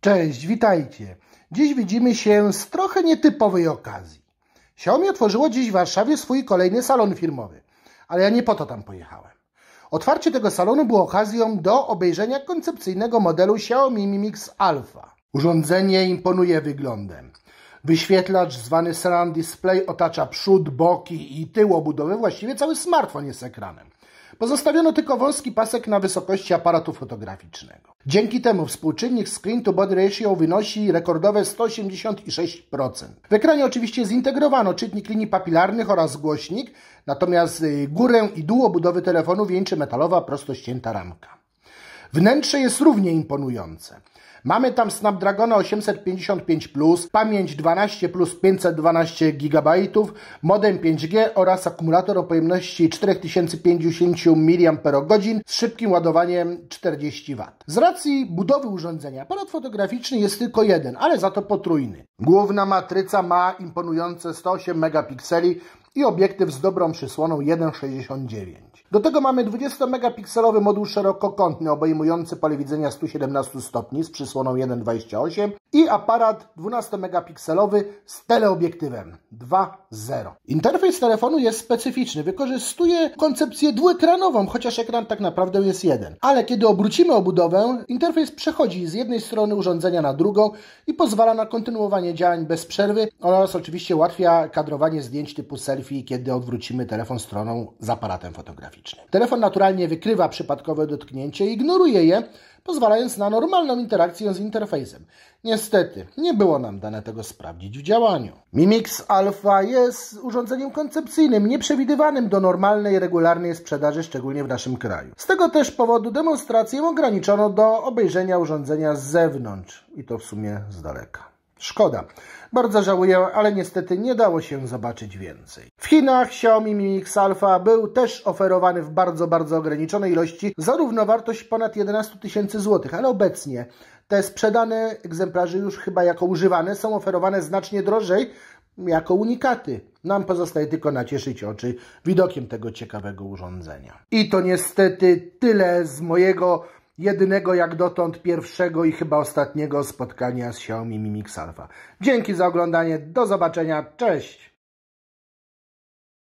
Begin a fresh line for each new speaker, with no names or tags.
Cześć, witajcie. Dziś widzimy się z trochę nietypowej okazji. Xiaomi otworzyło dziś w Warszawie swój kolejny salon firmowy, ale ja nie po to tam pojechałem. Otwarcie tego salonu było okazją do obejrzenia koncepcyjnego modelu Xiaomi Mi Mix Alpha. Urządzenie imponuje wyglądem. Wyświetlacz zwany Surround Display otacza przód, boki i tył obudowy, właściwie cały smartfon jest ekranem. Pozostawiono tylko wąski pasek na wysokości aparatu fotograficznego. Dzięki temu współczynnik screen to body ratio wynosi rekordowe 186%. W ekranie oczywiście zintegrowano czytnik linii papilarnych oraz głośnik, natomiast y, górę i dół budowy telefonu wieńczy metalowa prosto ścięta ramka. Wnętrze jest równie imponujące. Mamy tam Snapdragon 855+, pamięć 12 plus 512 GB, modem 5G oraz akumulator o pojemności 4050 mAh z szybkim ładowaniem 40 W. Z racji budowy urządzenia aparat fotograficzny jest tylko jeden, ale za to potrójny. Główna matryca ma imponujące 108 megapikseli i obiektyw z dobrą przysłoną 1.69. Do tego mamy 20-megapikselowy moduł szerokokątny obejmujący pole widzenia 117 stopni z przysłoną 1.28 i aparat 12-megapikselowy z teleobiektywem 2.0. Interfejs telefonu jest specyficzny, wykorzystuje koncepcję dwuekranową, chociaż ekran tak naprawdę jest jeden. Ale kiedy obrócimy obudowę, interfejs przechodzi z jednej strony urządzenia na drugą i pozwala na kontynuowanie działań bez przerwy oraz oczywiście ułatwia kadrowanie zdjęć typu serii selfie, kiedy odwrócimy telefon stroną z aparatem fotograficznym. Telefon naturalnie wykrywa przypadkowe dotknięcie i ignoruje je, pozwalając na normalną interakcję z interfejsem. Niestety, nie było nam dane tego sprawdzić w działaniu. Mimix Alpha jest urządzeniem koncepcyjnym, nieprzewidywanym do normalnej, regularnej sprzedaży, szczególnie w naszym kraju. Z tego też powodu demonstrację ograniczono do obejrzenia urządzenia z zewnątrz i to w sumie z daleka. Szkoda. Bardzo żałuję, ale niestety nie dało się zobaczyć więcej. W Chinach Xiaomi Mi Mix Alpha był też oferowany w bardzo, bardzo ograniczonej ilości Zarówno wartość ponad 11 tysięcy złotych, ale obecnie te sprzedane egzemplarze już chyba jako używane są oferowane znacznie drożej jako unikaty. Nam pozostaje tylko nacieszyć oczy widokiem tego ciekawego urządzenia. I to niestety tyle z mojego jedynego jak dotąd pierwszego i chyba ostatniego spotkania z Xiaomi Mi Mix Alpha. Dzięki za oglądanie, do zobaczenia, cześć!